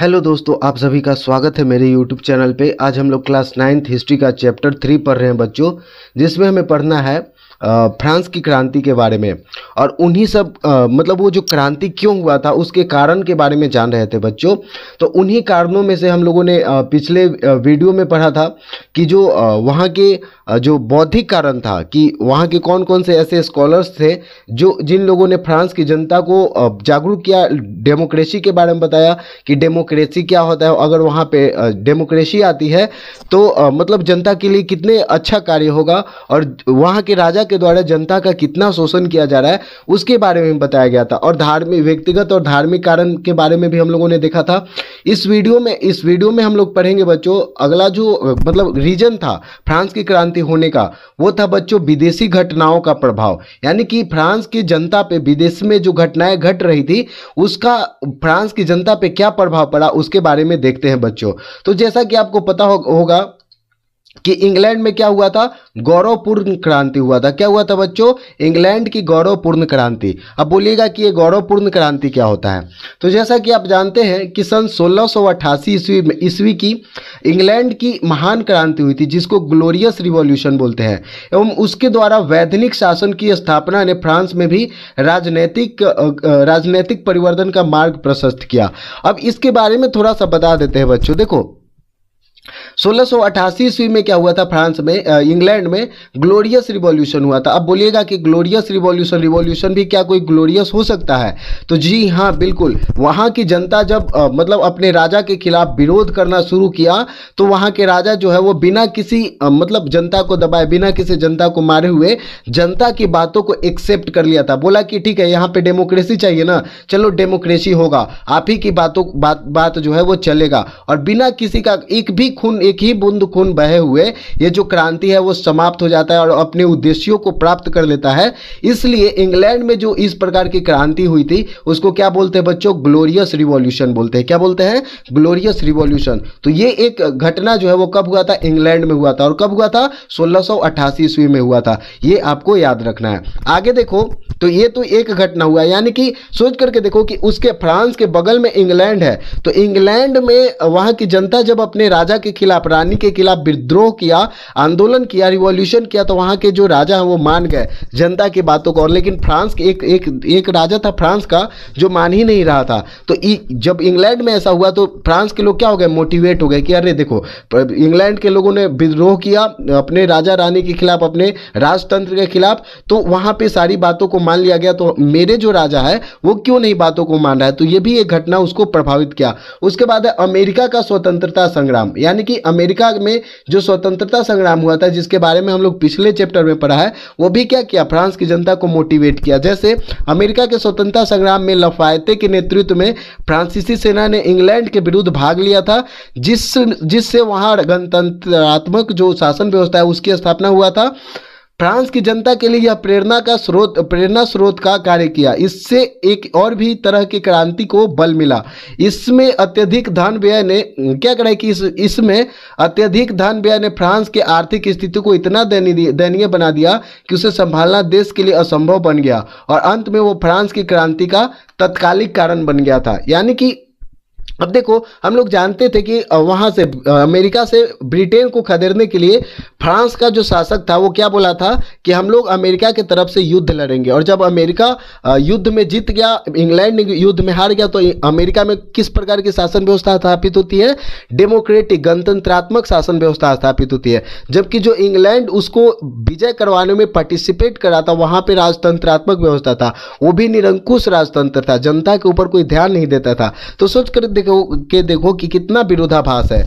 hello दोस्तों आप सभी का स्वागत है मेरे यूट्यूब चैनल पे आज हम लोग क्लास नाइन्थ हिस्ट्री का चैप्टर थ्री पढ़ रहे हैं बच्चों जिसमें हमें पढ़ना है फ्रांस की क्रांति के बारे में और उन्हीं सब मतलब वो जो क्रांति क्यों हुआ था उसके कारण के बारे में जान रहे थे बच्चों तो उन्हीं कारणों में से हम लोगों ने पिछले वीडियो में पढ़ा था कि जो वहाँ के जो बौद्धिक कारण था कि वहाँ के कौन कौन से ऐसे स्कॉलर्स थे जो जिन लोगों ने फ्रांस की जनता को जागरूक किया डेमोक्रेसी के बारे में बताया कि डेमो डेमोक्रेसी क्या होता है अगर वहाँ पे डेमोक्रेसी आती है तो मतलब जनता के लिए कितने अच्छा कार्य होगा और वहाँ के राजा के द्वारा जनता का कितना शोषण किया जा रहा है उसके बारे में बताया गया था और धार्मिक व्यक्तिगत और धार्मिक कारण के बारे में भी हम लोगों ने देखा था इस वीडियो में इस वीडियो में हम लोग पढ़ेंगे बच्चों अगला जो मतलब रीजन था फ्रांस की क्रांति होने का वो था बच्चों विदेशी घटनाओं का प्रभाव यानी कि फ्रांस की जनता पे विदेश में जो घटनाएं घट रही थी उसका फ्रांस की जनता पे क्या प्रभाव पड़ा पड़ा उसके बारे में देखते हैं बच्चों तो जैसा कि आपको पता होगा कि इंग्लैंड में क्या हुआ था गौरवपूर्ण क्रांति हुआ था क्या हुआ था बच्चों इंग्लैंड की गौरवपूर्ण क्रांति अब बोलिएगा कि ये गौरवपूर्ण क्रांति क्या होता है तो जैसा कि आप जानते हैं कि सन 1688 ईस्वी में ईस्वी की इंग्लैंड की महान क्रांति हुई थी जिसको ग्लोरियस रिवॉल्यूशन बोलते हैं एवं उसके द्वारा वैधनिक शासन की स्थापना ने फ्रांस में भी राजनैतिक राजनैतिक परिवर्तन का मार्ग प्रशस्त किया अब इसके बारे में थोड़ा सा बता देते हैं बच्चों देखो सोलह ईस्वी में क्या हुआ था फ्रांस में इंग्लैंड में ग्लोरियस रिवॉल्यूशन हुआ था अब बोलिएगा कि ग्लोरियस रिवॉल्यूशन रिवॉल्यूशन भी क्या कोई ग्लोरियस हो सकता है तो जी हाँ बिल्कुल वहाँ की जनता जब आ, मतलब अपने राजा के खिलाफ विरोध करना शुरू किया तो वहाँ के राजा जो है वो बिना किसी आ, मतलब जनता को दबाए बिना किसी जनता को मारे हुए जनता की बातों को एक्सेप्ट कर लिया था बोला कि ठीक है यहाँ पर डेमोक्रेसी चाहिए ना चलो डेमोक्रेसी होगा आप ही की बातों बात बात जो है वो चलेगा और बिना किसी का एक भी खून एक ही बूंद खून बहे हुए ये जो क्रांति है वो समाप्त हो जाता है और अपने उद्देश्यों को प्राप्त कर लेता है इसलिए इंग्लैंड में जो इस प्रकार की क्रांति हुई थी उसको क्या बोलते हैं बच्चों ग्लोरियस रिवॉल्यूशन बोलते हैं क्या बोलते हैं ग्लोरियस रिवॉल्यूशन तो ये एक घटना जो है वो कब हुआ था इंग्लैंड में हुआ था और कब हुआ था सोलह ईस्वी में हुआ था ये आपको याद रखना है आगे देखो तो ये तो एक घटना हुआ यानी कि सोच करके देखो कि उसके फ्रांस के बगल में इंग्लैंड है तो इंग्लैंड में वहां की जनता जब अपने राजा के खिलाफ रानी के खिलाफ विद्रोह किया आंदोलन किया रिवॉल्यूशन किया तो वहां के जो राजा हैं वो मान गए जनता की बातों को और लेकिन फ्रांस के एक एक एक राजा था फ्रांस का जो मान ही नहीं रहा था तो इ, जब इंग्लैंड में ऐसा हुआ तो फ्रांस के लोग क्या हो गए मोटिवेट हो गए कि अरे देखो इंग्लैंड के लोगों ने विद्रोह किया अपने राजा रानी के खिलाफ अपने राजतंत्र के खिलाफ तो वहां पर सारी बातों को मान लिया गया तो मेरे जो राजा है वो क्यों नहीं बातों को मान रहा है तो ये भी एक घटना उसको प्रभावित किया उसके बाद है अमेरिका का स्वतंत्रता संग्राम यानी कि अमेरिका में जो स्वतंत्रता संग्राम हुआ था जिसके बारे में हम लोग पिछले चैप्टर में पढ़ा है वो भी क्या किया फ्रांस की जनता को मोटिवेट किया जैसे अमेरिका के स्वतंत्रता संग्राम में लफायते के नेतृत्व में फ्रांसीसी सेना ने इंग्लैंड के विरुद्ध भाग लिया था जिस जिससे वहाँ गणतंत्रात्मक जो शासन व्यवस्था है उसकी स्थापना हुआ था फ्रांस की जनता के लिए यह प्रेरणा का स्रोत प्रेरणा स्रोत का कार्य किया इससे एक और भी तरह की क्रांति को बल मिला इसमें अत्यधिक धन व्यय ने क्या करा कि इस इसमें अत्यधिक धन व्यय ने फ्रांस के आर्थिक स्थिति को इतना दयनीय बना दिया कि उसे संभालना देश के लिए असंभव बन गया और अंत में वो फ्रांस की क्रांति का तत्कालिक कारण बन गया था यानी कि अब देखो हम लोग जानते थे कि वहाँ से अमेरिका से ब्रिटेन को खदेड़ने के लिए फ्रांस का जो शासक था वो क्या बोला था कि हम लोग अमेरिका के तरफ से युद्ध लड़ेंगे और जब अमेरिका युद्ध में जीत गया इंग्लैंड युद्ध में हार गया तो अमेरिका में किस प्रकार की शासन व्यवस्था स्थापित होती है डेमोक्रेटिक गणतंत्रात्मक शासन व्यवस्था स्थापित होती है जबकि जो इंग्लैंड उसको विजय करवाने में पार्टिसिपेट करा था वहाँ पर राजतंत्रात्मक व्यवस्था था वो भी निरंकुश राजतंत्र था जनता के ऊपर कोई ध्यान नहीं देता था तो सोच कर देखो के तो के देखो कि कितना विरोधाभास है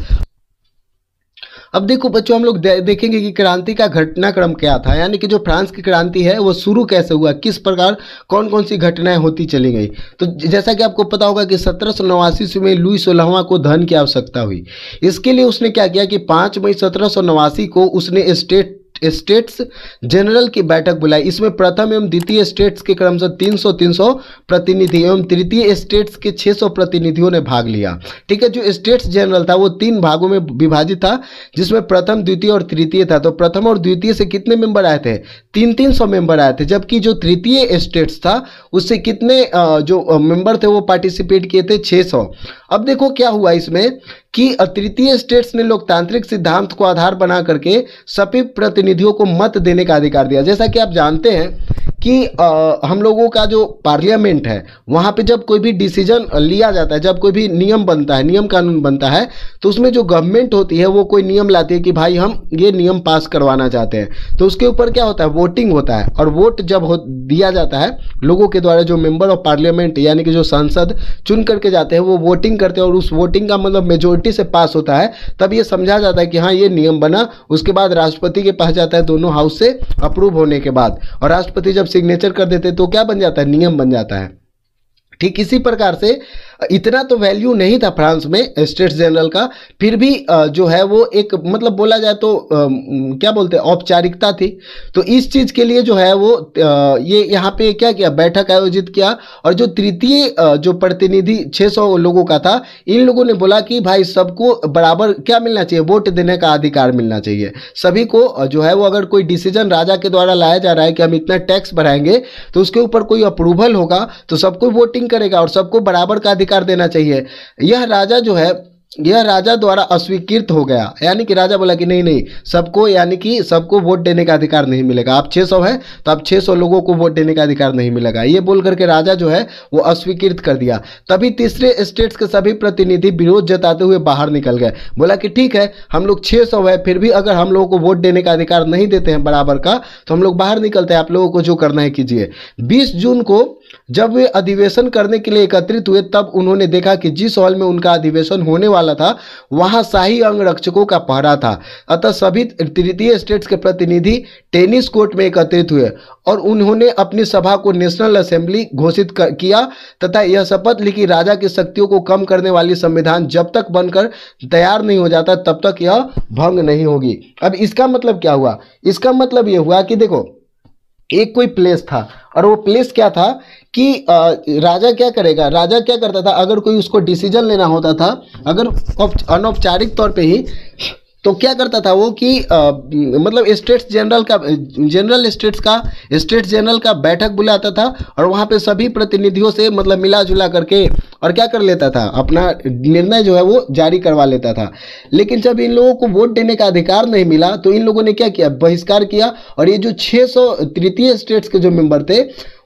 अब देखो बच्चों हम लोग दे, देखेंगे कि क्रांति का घटनाक्रम क्या था यानी कि जो फ्रांस की क्रांति है वो शुरू कैसे हुआ किस प्रकार कौन कौन सी घटनाएं होती चली गई तो जैसा कि आपको पता होगा कि सत्रह सौ नवासी से में लुई सोलहवा को धन की आवश्यकता हुई इसके लिए उसने क्या किया कि पाँच मई सत्रह सौ नवासी को उसने स्टेट स्टेट्स जनरल की बैठक बुलाई इसमें प्रथम एवं द्वितीय स्टेट्स के क्रम से 300 300 प्रतिनिधि एवं तृतीय स्टेट्स के 600 प्रतिनिधियों ने भाग लिया ठीक है जो स्टेट्स जनरल था वो तीन भागों में विभाजित था जिसमें प्रथम द्वितीय और तृतीय था तो प्रथम और द्वितीय से कितने मेंबर आए थे तीन तीन सौ मेंबर आए थे जबकि जो तृतीय स्टेट्स था उससे कितने जो मेंबर थे वो पार्टिसिपेट किए थे 600 अब देखो क्या हुआ इसमें कि अतृतीय स्टेट्स ने लोकतांत्रिक सिद्धांत को आधार बना करके सभी प्रतिनिधियों को मत देने का अधिकार दिया जैसा कि आप जानते हैं कि आ, हम लोगों का जो पार्लियामेंट है वहाँ पे जब कोई भी डिसीजन लिया जाता है जब कोई भी नियम बनता है नियम कानून बनता है तो उसमें जो गवर्नमेंट होती है वो कोई नियम लाती है कि भाई हम ये नियम पास करवाना चाहते हैं तो उसके ऊपर क्या होता है वोटिंग होता है और वोट जब हो दिया जाता है लोगों के द्वारा जो मेम्बर ऑफ पार्लियामेंट यानी कि जो सांसद चुन करके जाते हैं वो वोटिंग करते हैं और उस वोटिंग का मतलब मेजोरिटी सर्वसम्मति से पास होता है तब ये समझा जाता है कि हाँ ये नियम बना उसके बाद राष्ट्रपति के पास जाता है दोनों हाउस से अप्रूव होने के बाद और राष्ट्रपति जब सिग्नेचर कर देते तो क्या बन जाता है नियम बन जाता है ठीक इसी प्रकार से इतना तो वैल्यू नहीं था फ्रांस में स्टेट्स जनरल का फिर भी जो है वो एक मतलब बोला जाए तो क्या बोलते हैं औपचारिकता थी तो इस चीज़ के लिए जो है वो ये यहाँ पे क्या किया बैठक आयोजित किया और जो तृतीय जो प्रतिनिधि 600 लोगों का था इन लोगों ने बोला कि भाई सबको बराबर क्या मिलना चाहिए वोट देने का अधिकार मिलना चाहिए सभी को जो है वो अगर कोई डिसीजन राजा के द्वारा लाया जा रहा है कि हम इतना टैक्स बढ़ाएंगे तो उसके ऊपर कोई अप्रूवल होगा तो सबको वोटिंग करेगा और सबको बराबर का अधिकार कर देना चाहिए यह राजा जो है यह राजा द्वारा अस्वीकृत हो गया यानी कि राजा बोला कि नहीं नहीं सबको यानी कि सबको वोट देने का अधिकार नहीं मिलेगा आप 600 है तो आप 600 लोगों को वोट देने का अधिकार नहीं मिलेगा ये बोल करके राजा जो है वो अस्वीकृत कर दिया तभी तीसरे स्टेट्स के सभी प्रतिनिधि विरोध जताते हुए बाहर निकल गए बोला कि ठीक है हम लोग छः है फिर भी अगर हम लोगों को वोट देने का अधिकार नहीं देते हैं बराबर का तो हम लोग बाहर निकलते हैं आप लोगों को जो करना है कीजिए बीस जून को जब वे अधिवेशन करने के लिए एकत्रित हुए तब उन्होंने देखा कि जिस हॉल में उनका अधिवेशन होने वाला था वहां शाही अंगरक्षकों का पहरा था अतः सभी तृतीय स्टेट्स के प्रतिनिधि टेनिस कोर्ट में एकत्रित हुए और उन्होंने अपनी सभा को नेशनल असेंबली घोषित किया तथा यह शपथ लिखी राजा की शक्तियों को कम करने वाली संविधान जब तक बनकर तैयार नहीं हो जाता तब तक यह भंग नहीं होगी अब इसका मतलब क्या हुआ इसका मतलब यह हुआ कि देखो एक कोई प्लेस था और वो प्लेस क्या था कि आ, राजा क्या करेगा राजा क्या करता था अगर कोई उसको डिसीजन लेना होता था अगर अनौपचारिक तौर पे ही तो क्या करता था वो कि आ, मतलब स्टेट्स जनरल का जनरल स्टेट्स का स्टेट्स जनरल का बैठक बुलाता था और वहाँ पे सभी प्रतिनिधियों से मतलब मिला जुला करके और क्या कर लेता था अपना निर्णय जो है वो जारी करवा लेता था लेकिन जब इन लोगों को वोट देने का अधिकार नहीं मिला तो इन लोगों ने क्या किया बहिष्कार किया और ये जो छः तृतीय स्टेट्स के जो मेम्बर थे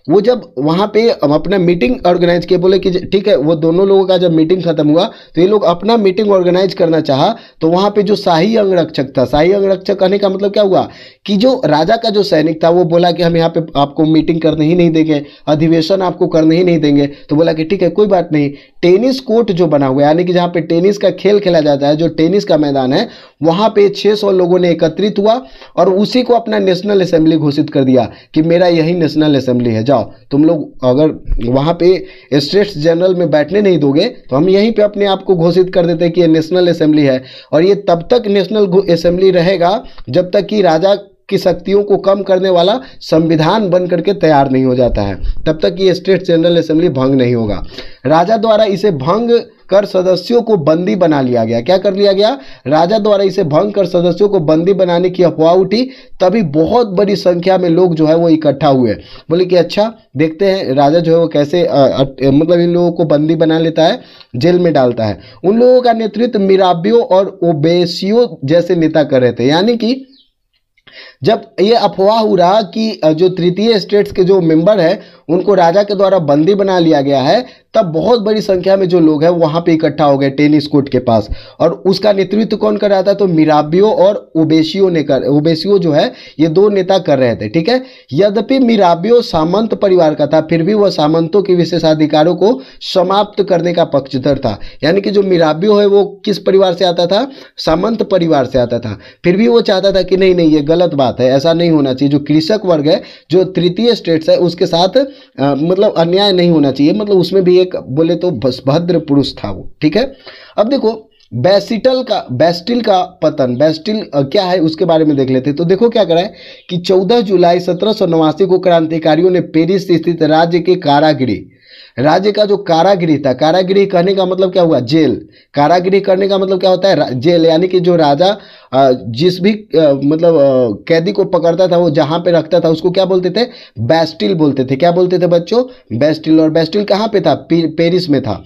वो जब वहाँ पे अपना मीटिंग ऑर्गेनाइज किए बोले कि ठीक है वो दोनों लोगों का जब मीटिंग खत्म हुआ तो ये लोग अपना मीटिंग ऑर्गेनाइज करना चाहा तो वहाँ पे जो शाही अंगरक्षक था शाही अंगरक्षक कहने का मतलब क्या हुआ कि जो राजा का जो सैनिक था वो बोला कि हम यहाँ पे आपको मीटिंग करने ही नहीं देंगे अधिवेशन आपको करने ही नहीं देंगे तो बोला कि ठीक है कोई बात नहीं टेनिस कोर्ट जो बना हुआ है यानी कि जहाँ पे टेनिस का खेल खेला जाता है जो टेनिस का मैदान है वहाँ पे सौ लोगों ने एकत्रित हुआ और उसी को अपना नेशनल असेंबली घोषित कर दिया कि मेरा यही नेशनल असेंबली है जाओ तुम लोग अगर वहाँ पे स्टेट्स जनरल में बैठने नहीं दोगे तो हम यहीं पे अपने आप को घोषित कर देते हैं कि ये नेशनल असेंबली है और ये तब तक नेशनल असेंबली रहेगा जब तक कि राजा की शक्तियों को कम करने वाला संविधान बन करके तैयार नहीं हो जाता है तब तक ये स्टेट जनरल असेंबली भंग नहीं होगा राजा द्वारा इसे भंग कर सदस्यों को बंदी बना लिया गया क्या कर लिया गया राजा द्वारा इसे भंग कर सदस्यों को बंदी बनाने की अफवाह उठी तभी बहुत बड़ी संख्या में लोग जो है वो इकट्ठा हुए बोले कि अच्छा देखते हैं राजा जो है वो कैसे आ, आ, मतलब इन लोगों को बंदी बना लेता है जेल में डालता है उन लोगों का नेतृत्व मीराबियों और ओबेसियों जैसे नेता कर रहे थे यानी कि जब ये अफवाह उड़ा कि जो तृतीय स्टेट्स के जो मेंबर हैं उनको राजा के द्वारा बंदी बना लिया गया है तब बहुत बड़ी संख्या में जो लोग हैं वहाँ पे इकट्ठा हो गए टेनिस कोर्ट के पास और उसका नेतृत्व कौन कर रहा था तो मिराबियो और उबेशियो ने कर उबेशियो जो है ये दो नेता कर रहे थे ठीक है यद्यपि मिराबियो सामंत परिवार का था फिर भी वह सामंतों के विशेषाधिकारों को समाप्त करने का पक्षधर था यानी कि जो मिराबियो है वो किस परिवार से आता था सामंत परिवार से आता था फिर भी वो चाहता था कि नहीं नहीं ये गलत बात बात है ऐसा नहीं होना चाहिए जो कृषक वर्ग है जो तृतीय स्टेट्स है उसके साथ आ, मतलब अन्याय नहीं होना चाहिए मतलब उसमें भी एक बोले तो भद्र पुरुष था वो ठीक है अब देखो बेसिटल का बेस्टिल का पतन बेस्टिल क्या है उसके बारे में देख लेते हैं तो देखो क्या करा है कि 14 जुलाई सत्रह को क्रांतिकारियों ने पेरिस स्थित राज्य के कारागिरी राज्य का जो कारागृह था कारागृह कहने का मतलब क्या हुआ जेल कारागृह करने का मतलब क्या होता है जेल यानी कि जो राजा जिस भी मतलब कैदी को पकड़ता था वो जहाँ पे रखता था उसको क्या बोलते थे बेस्टिल बोलते थे क्या बोलते थे बच्चों बेस्टिल और बेस्टिल कहाँ पे था पेरिस में था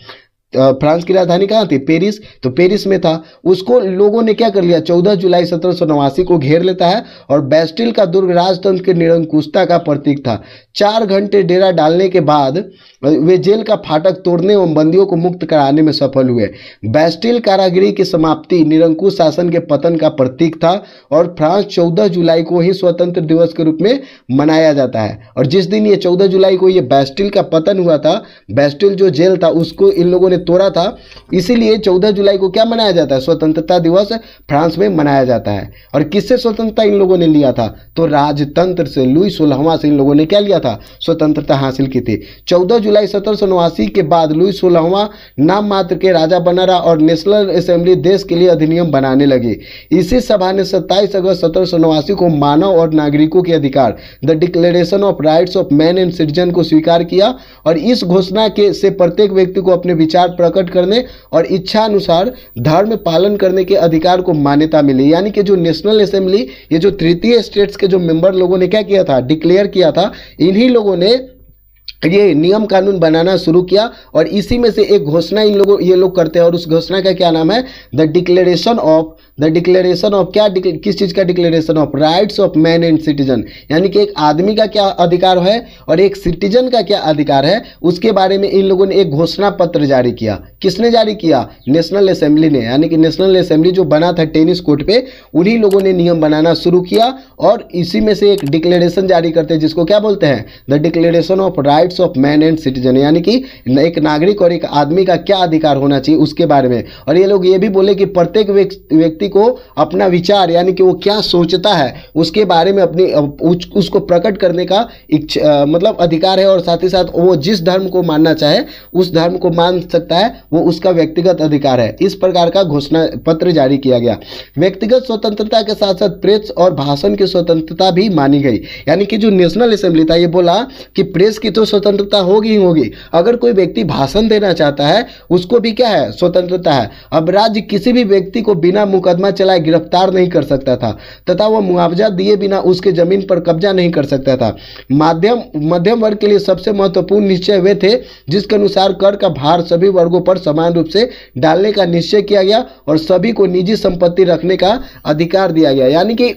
फ्रांस की राजधानी कहाँ थी पेरिस तो पेरिस में था उसको लोगों ने क्या कर लिया 14 जुलाई सत्रह को घेर लेता है और बेस्टिल का दुर्ग राजतंत्र के निरंकुशता का प्रतीक था चार घंटे डेरा डालने के बाद वे जेल का फाटक तोड़ने एवं बंदियों को मुक्त कराने में सफल हुए बैस्टिल कारागिरी की समाप्ति निरंकुश शासन के पतन का प्रतीक था और फ्रांस 14 जुलाई को ही स्वतंत्र दिवस के रूप में मनाया जाता है और जिस दिन ये 14 जुलाई को ये बैस्टिल का पतन हुआ था बैस्टिल जो जेल था उसको इन लोगों ने तोड़ा था इसीलिए चौदह जुलाई को क्या मनाया जाता है स्वतंत्रता दिवस फ्रांस में मनाया जाता है और किससे स्वतंत्रता इन लोगों ने लिया था तो राजतंत्र से लुई सोलहवा से इन लोगों ने क्या लिया तथा स्वतंत्रता हासिल की थी 14 जुलाई सत्रह के बाद लुई सोलहवा नाम मात्र के राजा बना रहा और नेशनल असेंबली देश के लिए अधिनियम बनाने लगी इसी सभा ने 27 अगस्त सत्रह को मानव और नागरिकों के अधिकार the Declaration of Rights of Man and Citizen को स्वीकार किया और इस घोषणा के से प्रत्येक व्यक्ति को अपने विचार प्रकट करने और इच्छा अनुसार धर्म पालन करने के अधिकार को मान्यता मिली यानी कि जो नेशनल असेंबली ये जो तृतीय स्टेट्स के जो मेंबर लोगों ने क्या किया था डिक्लेयर किया था इन्हीं लोगों ने ये नियम कानून बनाना शुरू किया और इसी में से एक घोषणा इन लोगों ये लोग करते हैं और उस घोषणा का क्या नाम है the Declaration of the Declaration of क्या किस चीज़ का Declaration of Rights of Man and Citizen यानी कि एक आदमी का क्या अधिकार है और एक सिटीजन का क्या अधिकार है उसके बारे में इन लोगों ने एक घोषणा पत्र जारी किया किसने जारी किया नेशनल असेंबली ने यानी कि नेशनल असेंबली जो बना था टेनिस कोर्ट पे उन्हीं लोगों ने नियम बनाना शुरू किया और इसी में से एक डिक्लेरेशन जारी करते हैं जिसको क्या बोलते हैं the Declaration of Rights of Man and Citizen यानी कि एक नागरिक और एक आदमी का क्या अधिकार होना चाहिए उसके बारे में और ये लोग ये भी बोले कि प्रत्येक व्यक्ति व्यक्ति को अपना विचार यानी कि वो क्या सोचता है उसके बारे में अपनी उच, उसको प्रकट करने का इच्छा मतलब अधिकार है और साथ ही साथ वो जिस धर्म को मानना चाहे उस धर्म को मान सकता है वो उसका व्यक्तिगत अधिकार है इस प्रकार का घोषणा पत्र जारी किया गया व्यक्तिगत स्वतंत्रता के साथ साथ प्रेस और भाषण की स्वतंत्रता भी मानी गई यानी कि जो नेशनल असेंबली था ये बोला कि प्रेस की तो स्वतंत्रता होगी ही होगी अगर कोई व्यक्ति भाषण देना चाहता है उसको भी क्या है स्वतंत्रता है अब राज्य किसी भी व्यक्ति को बिना मुकर मुकदमा चलाए गिरफ्तार नहीं कर सकता था तथा वह मुआवजा दिए बिना उसके जमीन पर कब्जा नहीं कर सकता था माध्यम मध्यम वर्ग के लिए सबसे महत्वपूर्ण निश्चय वे थे जिसके अनुसार कर का भार सभी वर्गों पर समान रूप से डालने का निश्चय किया गया और सभी को निजी संपत्ति रखने का अधिकार दिया गया यानी कि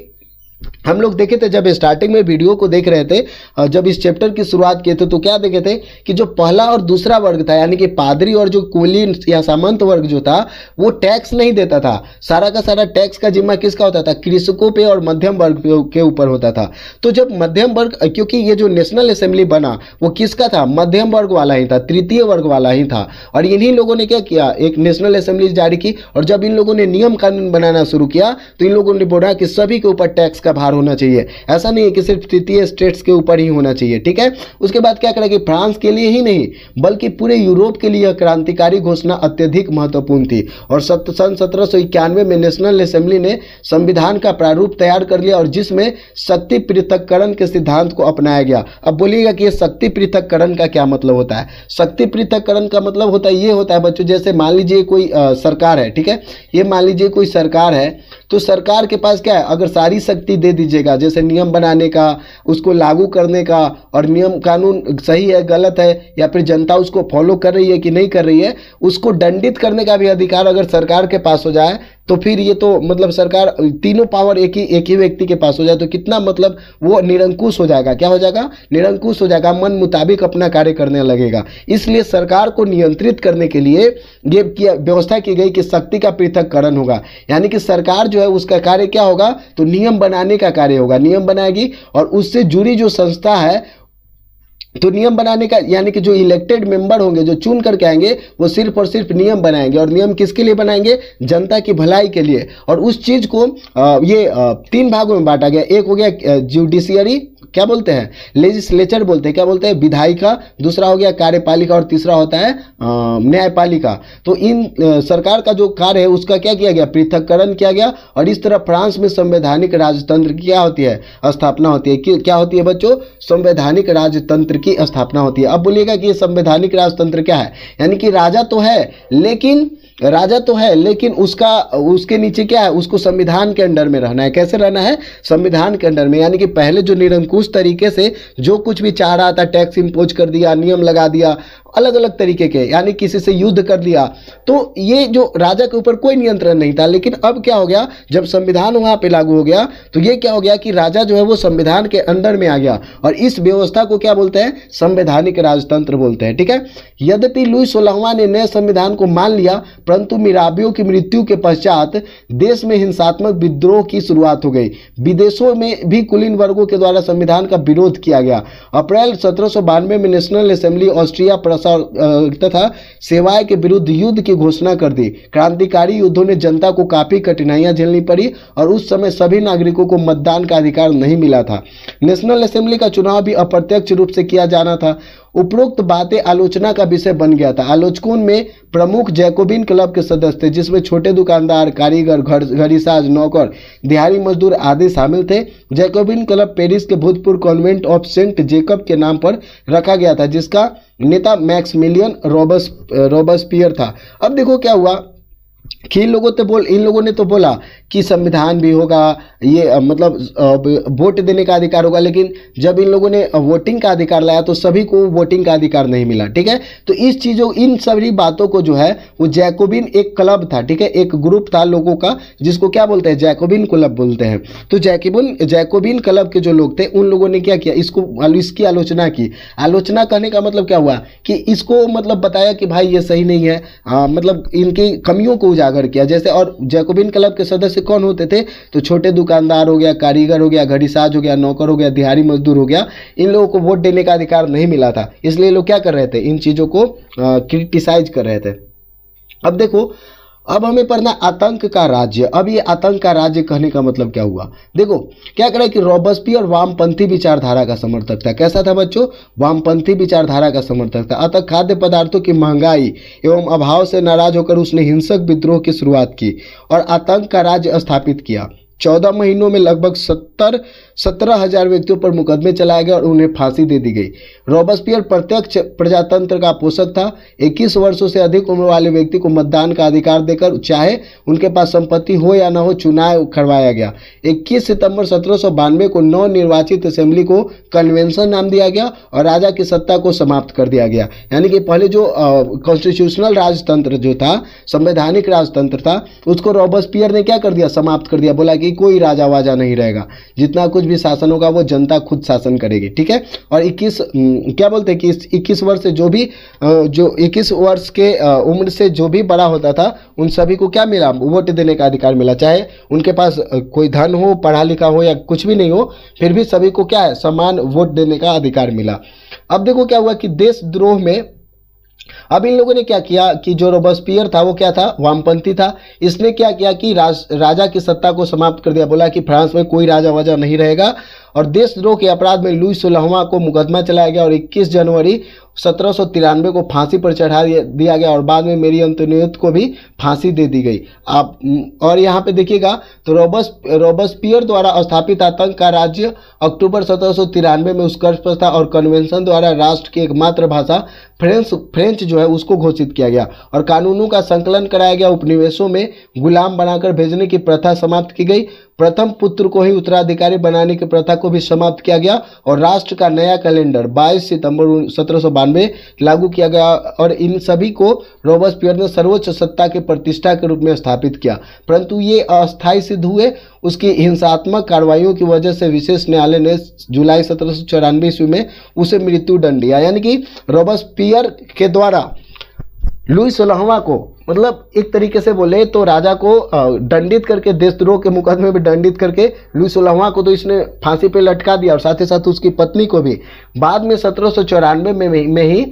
हम लोग देखे थे जब स्टार्टिंग में वीडियो को देख रहे थे जब इस चैप्टर की शुरुआत किए थे तो क्या देखे थे कि जो पहला और दूसरा वर्ग था यानी कि पादरी और जो कोली या सामंत वर्ग जो था वो टैक्स नहीं देता था सारा का सारा टैक्स का जिम्मा किसका होता था कृषकों पे और मध्यम वर्ग के ऊपर होता था तो जब मध्यम वर्ग क्योंकि ये जो नेशनल असेंबली बना वो किसका था मध्यम वर्ग वाला ही था तृतीय वर्ग वाला ही था और इन्हीं लोगों ने क्या किया एक नेशनल असेंबली जारी की और जब इन लोगों ने नियम कानून बनाना शुरू किया तो इन लोगों ने बोला कि सभी के ऊपर टैक्स का प्रभार होना चाहिए ऐसा नहीं है कि सिर्फ तृतीय स्टेट्स के ऊपर ही होना चाहिए ठीक है उसके बाद क्या करेगी फ्रांस के लिए ही नहीं बल्कि पूरे यूरोप के लिए क्रांतिकारी घोषणा अत्यधिक महत्वपूर्ण थी और सन सत्रह में नेशनल असेंबली ने संविधान का प्रारूप तैयार कर लिया और जिसमें शक्ति पृथककरण के सिद्धांत को अपनाया गया अब बोलिएगा कि यह शक्ति पृथककरण का क्या मतलब होता है शक्ति पृथककरण का मतलब होता है ये होता है बच्चों जैसे मान लीजिए कोई आ, सरकार है ठीक है ये मान लीजिए कोई सरकार है तो सरकार के पास क्या है अगर सारी शक्ति दे दीजिएगा जैसे नियम बनाने का उसको लागू करने का और नियम कानून सही है गलत है या फिर जनता उसको फॉलो कर रही है कि नहीं कर रही है उसको दंडित करने का भी अधिकार अगर सरकार के पास हो जाए तो फिर ये तो मतलब सरकार तीनों पावर एक ही एक ही व्यक्ति के पास हो जाए तो कितना मतलब वो निरंकुश हो जाएगा क्या हो जाएगा निरंकुश हो जाएगा मन मुताबिक अपना कार्य करने लगेगा इसलिए सरकार को नियंत्रित करने के लिए ये व्यवस्था की गई कि शक्ति का पृथककरण होगा यानी कि सरकार जो है उसका कार्य क्या होगा तो नियम बनाने का कार्य होगा नियम बनाएगी और उससे जुड़ी जो संस्था है तो नियम बनाने का यानी कि जो इलेक्टेड मेंबर होंगे जो चुन करके आएंगे वो सिर्फ और सिर्फ नियम बनाएंगे और नियम किसके लिए बनाएंगे जनता की भलाई के लिए और उस चीज़ को ये तीन भागों में बांटा गया एक हो गया जुडिशियरी क्या बोलते हैं लेजिस्लेचर बोलते हैं क्या बोलते हैं विधायिका दूसरा हो गया कार्यपालिका और तीसरा होता है न्यायपालिका तो इन सरकार का जो कार्य है उसका क्या किया गया पृथककरण किया गया और इस तरह फ्रांस में संवैधानिक राजतंत्र क्या होती है स्थापना होती है क्या होती है बच्चों संवैधानिक राजतंत्र की स्थापना होती है अब बोलिएगा कि संवैधानिक राजतंत्र क्या है यानी कि राजा तो है लेकिन राजा तो है लेकिन उसका उसके नीचे क्या है उसको संविधान के अंडर में रहना है कैसे रहना है संविधान के अंडर में यानी कि पहले जो निरंकुश तरीके से जो कुछ भी चाह रहा था टैक्स इम्पोज कर दिया नियम लगा दिया अलग अलग तरीके के यानी किसी से युद्ध कर लिया तो ये जो राजा के ऊपर कोई नियंत्रण नहीं था लेकिन अब क्या हो गया जब संविधान वहाँ पे लागू हो गया तो ये क्या हो गया कि राजा जो है वो संविधान के अंदर में आ गया और इस व्यवस्था को क्या बोलते हैं संवैधानिक राजतंत्र बोलते हैं ठीक है यद्यपि लुई सोलहवा ने नए संविधान को मान लिया परंतु मीराबियों की मृत्यु के पश्चात देश में हिंसात्मक विद्रोह की शुरुआत हो गई विदेशों में भी कुलीन वर्गों के द्वारा संविधान का विरोध किया गया अप्रैल सत्रह में नेशनल असेंबली ऑस्ट्रिया भरोसा तथा सेवाएं के विरुद्ध युद्ध की घोषणा कर दी क्रांतिकारी युद्धों ने जनता को काफी कठिनाइयां झेलनी पड़ी और उस समय सभी नागरिकों को मतदान का अधिकार नहीं मिला था नेशनल असेंबली का चुनाव भी अप्रत्यक्ष रूप से किया जाना था उपरोक्त बातें आलोचना का विषय बन गया था आलोचकों में प्रमुख जैकोबिन क्लब के सदस्य थे जिसमें छोटे दुकानदार कारीगर घर घड़ीसाज नौकर दिहाड़ी मजदूर आदि शामिल थे जैकोबिन क्लब पेरिस के भूतपूर्व कॉन्वेंट ऑफ सेंट जेकब के नाम पर रखा गया था जिसका नेता मिलियन रॉबस रॉबस पियर था अब देखो क्या हुआ कि लोगों तो बोल इन लोगों ने तो बोला कि संविधान भी होगा ये मतलब वोट देने का अधिकार होगा लेकिन जब इन लोगों ने वोटिंग का अधिकार लाया तो सभी को वोटिंग का अधिकार नहीं मिला ठीक है तो इस चीज़ों इन सभी बातों को जो है वो जैकोबिन एक क्लब था ठीक है एक ग्रुप था लोगों का जिसको क्या बोलते हैं जैकोबिन क्लब बोलते हैं तो जैकोबिन जैकोबिन क्लब के जो लोग थे उन लोगों ने क्या किया इसको इसकी आलोचना की आलोचना करने का मतलब क्या हुआ कि इसको मतलब बताया कि भाई ये सही नहीं है हाँ, मतलब इनकी कमियों को उजागर किया जैसे और जैकोबिन क्लब के सदस्य कौन होते थे तो छोटे दुकानदार हो गया कारीगर हो गया घड़ीसाज हो गया नौकर हो गया दिहाड़ी मजदूर हो गया इन लोगों को वोट देने का अधिकार नहीं मिला था इसलिए लोग क्या कर रहे थे इन चीज़ों को क्रिटिसाइज कर रहे थे अब देखो अब हमें पढ़ना आतंक का राज्य अब ये आतंक का राज्य कहने का मतलब क्या हुआ देखो क्या है कि रोबस्पी और वामपंथी विचारधारा का समर्थक था कैसा था बच्चों वामपंथी विचारधारा का समर्थक था अतः खाद्य पदार्थों की महंगाई एवं अभाव से नाराज होकर उसने हिंसक विद्रोह की शुरुआत की और आतंक का राज्य स्थापित किया चौदह महीनों में लगभग सत्तर सत्रह हजार व्यक्तियों पर मुकदमे चलाए गए और उन्हें फांसी दे दी गई रॉबस्पियर प्रत्यक्ष प्रजातंत्र का पोषक था 21 वर्षों से अधिक उम्र वाले व्यक्ति को मतदान का अधिकार देकर चाहे उनके पास संपत्ति हो या न हो चुनाव करवाया गया 21 सितंबर सत्रह को नव निर्वाचित असेंबली को कन्वेंशन नाम दिया गया और राजा की सत्ता को समाप्त कर दिया गया यानी कि पहले जो कॉन्स्टिट्यूशनल राजतंत्र जो था संवैधानिक राजतंत्र था उसको रॉबस्पियर ने क्या कर दिया समाप्त कर दिया बोला कि कि कोई राजा वाजा नहीं रहेगा जितना कुछ भी शासन होगा वो जनता खुद शासन करेगी ठीक है और 21 क्या बोलते हैं कि 21 वर्ष से जो भी जो 21 वर्ष के उम्र से जो भी बड़ा होता था उन सभी को क्या मिला वोट देने का अधिकार मिला चाहे उनके पास कोई धन हो पढ़ा लिखा हो या कुछ भी नहीं हो फिर भी सभी को क्या है समान वोट देने का अधिकार मिला अब देखो क्या हुआ कि देशद्रोह में अब इन लोगों ने क्या किया कि जो रोबस्पियर था वो क्या था वामपंथी था इसने क्या किया कि राज, राजा की सत्ता को समाप्त कर दिया बोला कि फ्रांस में कोई राजा वाजा नहीं रहेगा और देशद्रोह के अपराध में लुई सोलहवा को मुकदमा चलाया गया और 21 जनवरी सत्रह को फांसी पर चढ़ा दिया गया और बाद में मेरी अंतोनियत को भी फांसी दे दी गई आप और यहाँ पे देखिएगा तो रोबस रोबस पियर द्वारा स्थापित आतंक का राज्य अक्टूबर सत्रह में उत्कर्ष पर था और कन्वेंशन द्वारा राष्ट्र की एकमात्र भाषा फ्रेंच फ्रेंच जो है उसको घोषित किया गया और कानूनों का संकलन कराया गया उपनिवेशों में गुलाम बनाकर भेजने की प्रथा समाप्त की गई प्रथम पुत्र को ही उत्तराधिकारी बनाने की प्रथा को भी समाप्त किया गया और राष्ट्र का नया कैलेंडर 22 सितंबर सत्रह लागू किया गया और इन सभी को पियर ने सर्वोच्च सत्ता की प्रतिष्ठा के रूप में स्थापित किया परंतु ये अस्थायी सिद्ध हुए उसकी हिंसात्मक कार्रवाइयों की वजह से विशेष न्यायालय ने जुलाई सत्रह ईस्वी में उसे मृत्यु दंड दिया यानी कि पियर के द्वारा लुई सोलहवा को मतलब एक तरीके से बोले तो राजा को दंडित करके देशद्रोह के मुकदमे में दंडित करके लुई सोलहवा को तो इसने फांसी पे लटका दिया और साथ ही साथ उसकी पत्नी को भी बाद में सत्रह में, में ही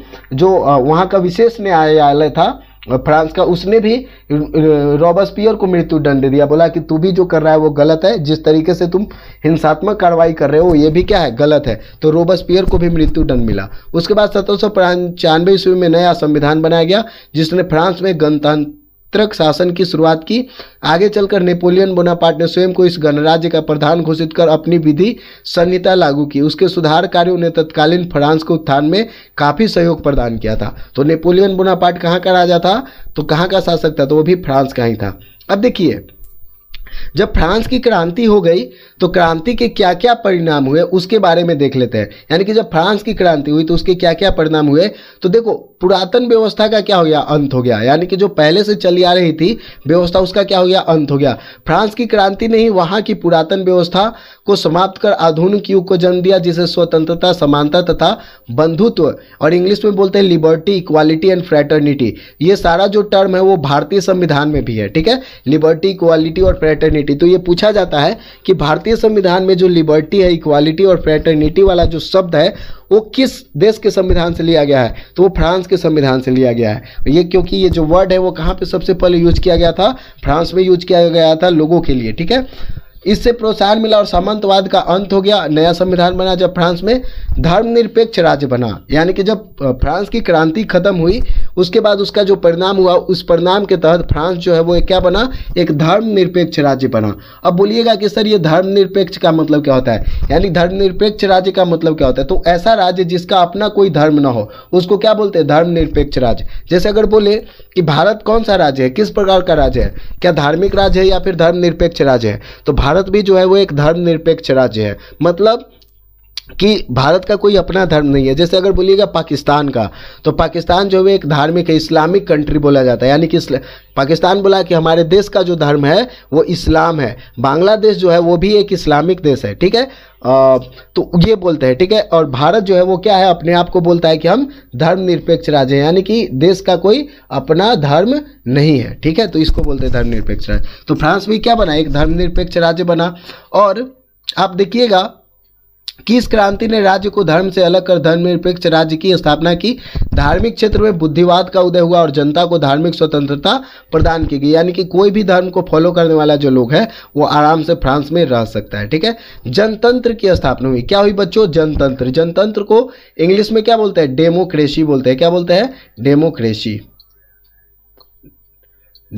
जो वहाँ का विशेष न्यायालय था फ्रांस का उसने भी पियर को मृत्यु दंड दिया बोला कि तू भी जो कर रहा है वो गलत है जिस तरीके से तुम हिंसात्मक कार्रवाई कर रहे हो ये भी क्या है गलत है तो पियर को भी मृत्यु दंड मिला उसके बाद सत्रह सौ ईस्वी में नया संविधान बनाया गया जिसने फ्रांस में गणतंत्र तक शासन की शुरुआत की आगे चलकर नेपोलियन बोनापार्ट ने स्वयं को इस गणराज्य का प्रधान घोषित कर अपनी विधि संहिता लागू की उसके सुधार कार्यों ने तत्कालीन फ्रांस के उत्थान में काफ़ी सहयोग प्रदान किया था तो नेपोलियन बोनापार्ट कहाँ का राजा था तो कहाँ का शासक था तो वो भी फ्रांस का ही था अब देखिए जब फ्रांस की क्रांति हो गई तो क्रांति के क्या क्या परिणाम हुए उसके बारे में देख लेते हैं यानी कि जब फ्रांस की क्रांति हुई तो उसके क्या क्या परिणाम हुए तो देखो पुरातन व्यवस्था का क्या हो गया अंत हो गया यानी कि जो पहले से चली आ रही थी व्यवस्था उसका क्या हो गया अंत हो गया फ्रांस की क्रांति नहीं वहाँ की पुरातन व्यवस्था को समाप्त कर आधुनिक युग को जन्म दिया जिसे स्वतंत्रता समानता तथा बंधुत्व और इंग्लिश में बोलते हैं लिबर्टी इक्वालिटी एंड फ्रेटर्निटी ये सारा जो टर्म है वो भारतीय संविधान में भी है ठीक है लिबर्टी इक्वालिटी और फ्रेटर्निटी तो ये पूछा जाता है कि भारतीय संविधान में जो लिबर्टी है इक्वालिटी और फ्रेटर्निटी वाला जो शब्द है वो किस देश के संविधान से लिया गया है तो वो फ्रांस के संविधान से लिया गया है ये क्योंकि ये जो वर्ड है वो कहाँ पे सबसे पहले यूज किया गया था फ्रांस में यूज किया गया था लोगों के लिए ठीक है इससे प्रोत्साहन मिला और सामंतवाद का अंत हो गया नया संविधान बना जब फ्रांस में धर्मनिरपेक्ष राज्य बना यानी कि जब फ्रांस की क्रांति खत्म हुई उसके बाद उसका जो परिणाम हुआ उस परिणाम के तहत फ्रांस जो है वो एक क्या बना एक धर्मनिरपेक्ष राज्य बना अब बोलिएगा कि सर ये धर्मनिरपेक्ष का मतलब क्या होता है यानी धर्मनिरपेक्ष राज्य का मतलब क्या होता है तो ऐसा राज्य जिसका अपना कोई धर्म ना हो उसको क्या बोलते हैं धर्मनिरपेक्ष राज्य जैसे अगर बोले कि भारत कौन सा राज्य है किस प्रकार का राज्य है क्या धार्मिक राज्य है या फिर धर्मनिरपेक्ष राज्य है तो भारत भी जो है वो एक धर्मनिरपेक्ष राज्य है मतलब कि भारत का कोई अपना धर्म नहीं है जैसे अगर बोलिएगा पाकिस्तान का तो पाकिस्तान जो है एक धार्मिक है इस्लामिक कंट्री बोला जाता है यानी कि पाकिस्तान बोला कि हमारे देश का जो धर्म है वो इस्लाम है बांग्लादेश जो है वो भी एक इस्लामिक देश है ठीक है आ, तो ये बोलते हैं ठीक है और भारत जो है वो क्या है अपने आप को बोलता है कि हम धर्मनिरपेक्ष राज्य हैं यानी कि देश का कोई अपना धर्म नहीं है ठीक है तो इसको बोलते हैं धर्मनिरपेक्ष राज्य तो फ्रांस भी क्या बना एक धर्मनिरपेक्ष राज्य बना और आप देखिएगा कि इस क्रांति ने राज्य को धर्म से अलग कर धर्मनिरपेक्ष राज्य की स्थापना की धार्मिक क्षेत्र में बुद्धिवाद का उदय हुआ और जनता को धार्मिक स्वतंत्रता प्रदान की गई यानी कि कोई भी धर्म को फॉलो करने वाला जो लोग है वो आराम से फ्रांस में रह सकता है ठीक है जनतंत्र की स्थापना हुई क्या हुई बच्चों जनतंत्र जनतंत्र को इंग्लिश में क्या बोलते हैं डेमोक्रेसी बोलते हैं क्या बोलते हैं डेमोक्रेसी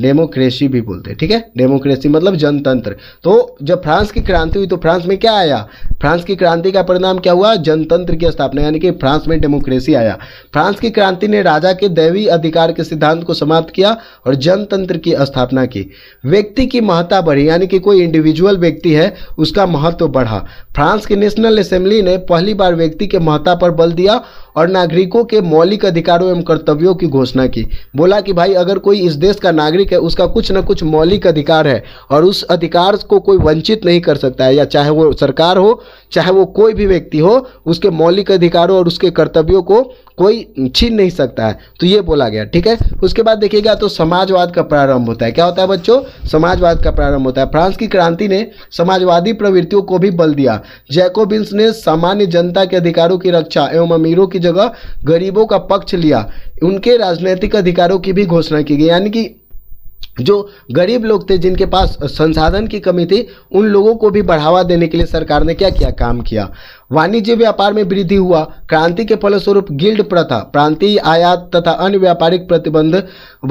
डेमोक्रेसी भी बोलते हैं ठीक है डेमोक्रेसी मतलब जनतंत्र तो जब फ्रांस की क्रांति हुई तो फ्रांस में क्या आया फ्रांस की क्रांति का परिणाम क्या हुआ जनतंत्र की स्थापना यानी कि फ्रांस में डेमोक्रेसी आया फ्रांस की क्रांति ने राजा के दैवी अधिकार के सिद्धांत को समाप्त किया और जनतंत्र की स्थापना की व्यक्ति की महत्ता बढ़ी यानी कि कोई इंडिविजुअल व्यक्ति है उसका महत्व बढ़ा फ्रांस की नेशनल असेंबली ने पहली बार व्यक्ति के महत्ता पर बल दिया और नागरिकों के मौलिक अधिकारों एवं कर्तव्यों की घोषणा की बोला कि भाई अगर कोई इस देश का नागरिक है उसका कुछ ना कुछ मौलिक अधिकार है और उस अधिकार को कोई वंचित नहीं कर सकता है या चाहे वो सरकार हो चाहे वो कोई भी व्यक्ति हो उसके मौलिक अधिकारों और उसके कर्तव्यों को कोई छीन नहीं सकता है तो ये बोला गया ठीक है उसके बाद देखिएगा तो समाजवाद का प्रारंभ होता है क्या होता है बच्चों समाजवाद का प्रारंभ होता है फ्रांस की क्रांति ने समाजवादी प्रवृत्तियों को भी बल दिया जैकोबिन्स ने सामान्य जनता के अधिकारों की रक्षा एवं अमीरों की जगह गरीबों का पक्ष लिया उनके राजनीतिक अधिकारों की भी घोषणा की गई यानी कि जो गरीब लोग थे जिनके पास संसाधन की कमी थी उन लोगों को भी बढ़ावा देने के लिए सरकार ने क्या किया काम किया वाणिज्य व्यापार में वृद्धि हुआ क्रांति के फलस्वरूप गिल्ड प्रथा प्रांतीय आयात तथा अन्य व्यापारिक प्रतिबंध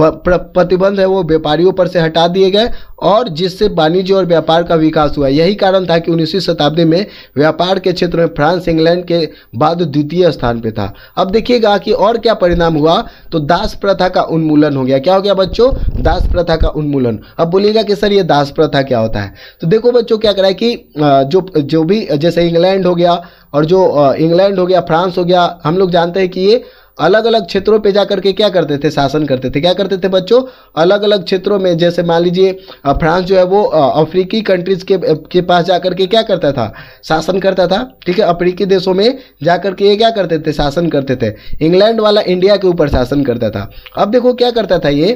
प्रतिबंध है वो व्यापारियों पर से हटा दिए गए और जिससे वाणिज्य और व्यापार का विकास हुआ यही कारण था कि उन्नीसवीं शताब्दी में व्यापार के क्षेत्र में फ्रांस इंग्लैंड के बाद द्वितीय स्थान पर था अब देखिएगा कि और क्या परिणाम हुआ तो दास प्रथा का उन्मूलन हो गया क्या हो गया बच्चों दास प्रथा का उन्मूलन अब बोलिएगा कि सर ये दास प्रथा क्या होता है तो देखो बच्चों क्या करा कि जो जो भी जैसे इंग्लैंड हो गया और जो इंग्लैंड हो गया फ्रांस हो गया हम लोग जानते हैं कि ये अलग अलग क्षेत्रों पे जा करके क्या करते थे शासन करते थे क्या करते थे बच्चों अलग अलग क्षेत्रों में जैसे मान लीजिए फ्रांस जो है वो अफ्रीकी कंट्रीज के के पास जा करके क्या करता था शासन करता था ठीक है अफ्रीकी देशों में जा करके ये क्या करते थे शासन करते थे इंग्लैंड वाला इंडिया के ऊपर शासन करता था अब देखो क्या करता था ये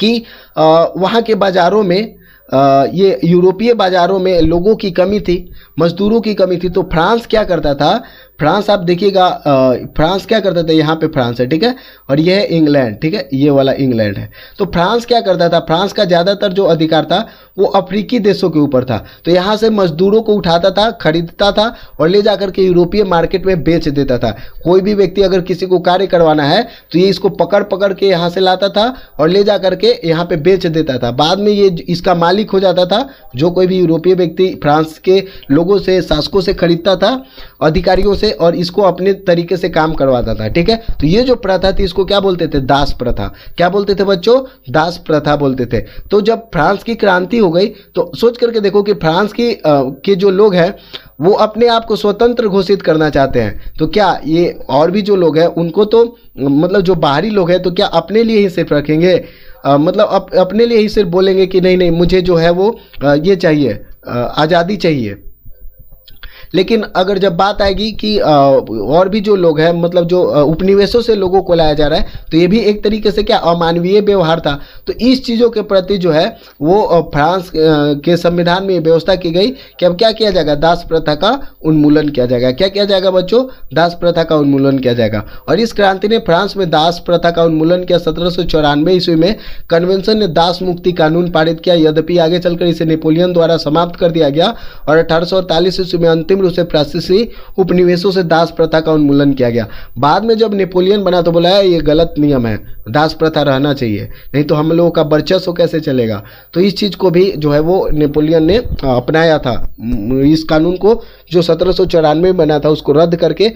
कि वहाँ के बाज़ारों में ये यूरोपीय बाज़ारों में लोगों की कमी थी मज़दूरों की कमी थी तो फ्रांस क्या करता था फ्रांस आप देखिएगा फ्रांस क्या करता था यहाँ पे फ्रांस है ठीक है और यह है इंग्लैंड ठीक है ये वाला इंग्लैंड है तो फ्रांस क्या करता था फ्रांस का ज़्यादातर जो अधिकार था वो अफ्रीकी देशों के ऊपर था तो यहाँ से मजदूरों को उठाता था खरीदता था और ले जाकर के यूरोपीय मार्केट में बेच देता था कोई भी व्यक्ति अगर किसी को कार्य करवाना है तो ये इसको पकड़ पकड़ के यहाँ से लाता था और ले जा करके यहाँ पे बेच देता था बाद में ये इसका मालिक हो जाता था जो कोई भी यूरोपीय व्यक्ति फ्रांस के लोगों से शासकों से खरीदता था अधिकारियों से और इसको अपने तरीके से काम करवाता था ठीक है तो ये जो प्रथा थी इसको क्या बोलते थे दास प्रथा क्या बोलते थे बच्चों दास प्रथा बोलते थे तो जब फ्रांस की क्रांति हो गई तो सोच करके देखो कि फ्रांस की आ, के जो लोग हैं वो अपने आप को स्वतंत्र घोषित करना चाहते हैं तो क्या ये और भी जो लोग हैं उनको तो मतलब जो बाहरी लोग हैं तो क्या अपने लिए ही सिर्फ रखेंगे आ, मतलब अप, अपने लिए ही सिर्फ बोलेंगे कि नहीं नहीं मुझे जो है वो आ, ये चाहिए आज़ादी चाहिए लेकिन अगर जब बात आएगी कि और भी जो लोग हैं मतलब जो उपनिवेशों से लोगों को लाया जा रहा है तो ये भी एक तरीके से क्या अमानवीय व्यवहार था तो इस चीज़ों के प्रति जो है वो फ्रांस के संविधान में व्यवस्था की गई कि अब क्या किया जाएगा दास प्रथा का उन्मूलन किया जाएगा क्या किया जाएगा बच्चों दास प्रथा का उन्मूलन किया जाएगा और इस क्रांति ने फ्रांस में दास प्रथा का उन्मूलन किया सत्रह सौ चौरानवे ईस्वी में कन्वेंशन ने दास मुक्ति कानून पारित किया यद्यपि आगे चलकर इसे नेपोलियन द्वारा समाप्त कर दिया गया और अठारह ईस्वी में अंतिम समग्र उसे फ्रांसीसी उपनिवेशों से दास प्रथा का उन्मूलन किया गया बाद में जब नेपोलियन बना तो बोला ये गलत नियम है दास प्रथा रहना चाहिए नहीं तो हम लोगों का वर्चस्व कैसे चलेगा तो इस चीज़ को भी जो है वो नेपोलियन ने अपनाया था इस कानून को जो सत्रह सौ चौरानवे में बना था उसको रद्द करके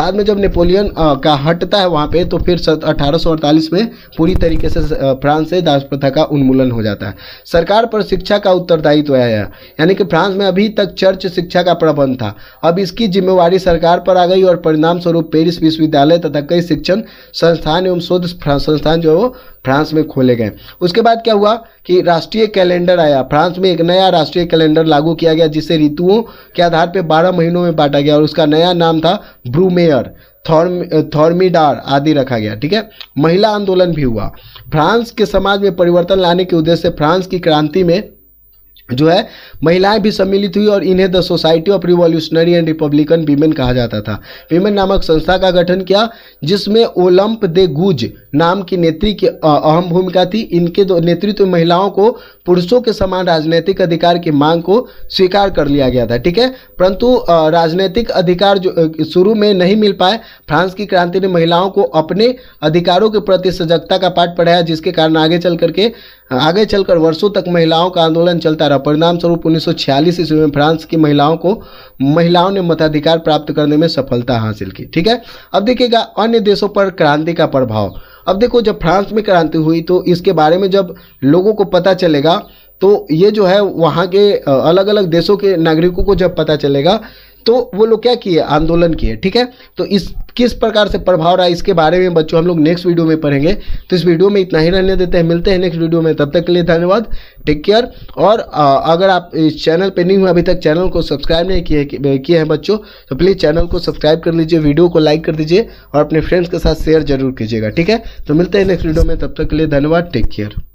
बाद में जब नेपोलियन का हटता है वहाँ पे तो फिर अठारह में पूरी तरीके से फ्रांस से दास प्रथा का उन्मूलन हो जाता है सरकार पर शिक्षा का उत्तरदायित्व तो आया यानी कि फ्रांस में अभी तक चर्च शिक्षा का प्रबंध था था अब इसकी जिम्मेवारी सरकार पर आ गई और परिणाम स्वरूप पेरिस विश्वविद्यालय तथा कई शिक्षण संस्थान एवं शोध संस्थान जो है वो फ्रांस में खोले गए उसके बाद क्या हुआ कि राष्ट्रीय कैलेंडर आया फ्रांस में एक नया राष्ट्रीय कैलेंडर लागू किया गया जिसे ऋतुओं के आधार पर बारह महीनों में बांटा गया और उसका नया नाम था ब्रूमेयर थॉर्म थॉर्मीडार आदि रखा गया ठीक है महिला आंदोलन भी हुआ फ्रांस के समाज में परिवर्तन लाने के उद्देश्य से फ्रांस की क्रांति में जो है महिलाएं भी सम्मिलित हुई और इन्हें the Society of Revolutionary and Republican Women कहा जाता था वीमेन नामक संस्था का गठन किया जिसमें ओलंप दे गुज नाम की नेत्री की अहम भूमिका थी इनके दो नेतृत्व महिलाओं को पुरुषों के समान राजनीतिक अधिकार की मांग को स्वीकार कर लिया गया था ठीक है परंतु राजनीतिक अधिकार जो शुरू में नहीं मिल पाए फ्रांस की क्रांति ने महिलाओं को अपने अधिकारों के प्रति सजगता का पाठ पढ़ाया जिसके कारण आगे चल करके आगे चलकर वर्षों तक महिलाओं का आंदोलन चलता रहा परिणाम स्वरूप उन्नीस सौ ईस्वी में फ्रांस की महिलाओं को महिलाओं ने मताधिकार प्राप्त करने में सफलता हासिल की ठीक है अब देखिएगा अन्य देशों पर क्रांति का प्रभाव अब देखो जब फ्रांस में क्रांति हुई तो इसके बारे में जब लोगों को पता चलेगा तो ये जो है वहाँ के अलग अलग देशों के नागरिकों को जब पता चलेगा तो वो लोग क्या किए आंदोलन किए ठीक है तो इस किस प्रकार से प्रभाव रहा इसके बारे में बच्चों हम लोग नेक्स्ट वीडियो में पढ़ेंगे तो इस वीडियो में इतना ही रहने देते हैं मिलते हैं नेक्स्ट वीडियो में तब तक के लिए धन्यवाद टेक केयर और अगर आप इस चैनल पर नहीं हुए अभी तक चैनल को सब्सक्राइब नहीं किए किए हैं बच्चों तो प्लीज़ चैनल को सब्सक्राइब कर लीजिए वीडियो को लाइक कर दीजिए और अपने फ्रेंड्स के साथ शेयर जरूर कीजिएगा ठीक है तो मिलते हैं नेक्स्ट वीडियो में तब तक के लिए धन्यवाद टेक केयर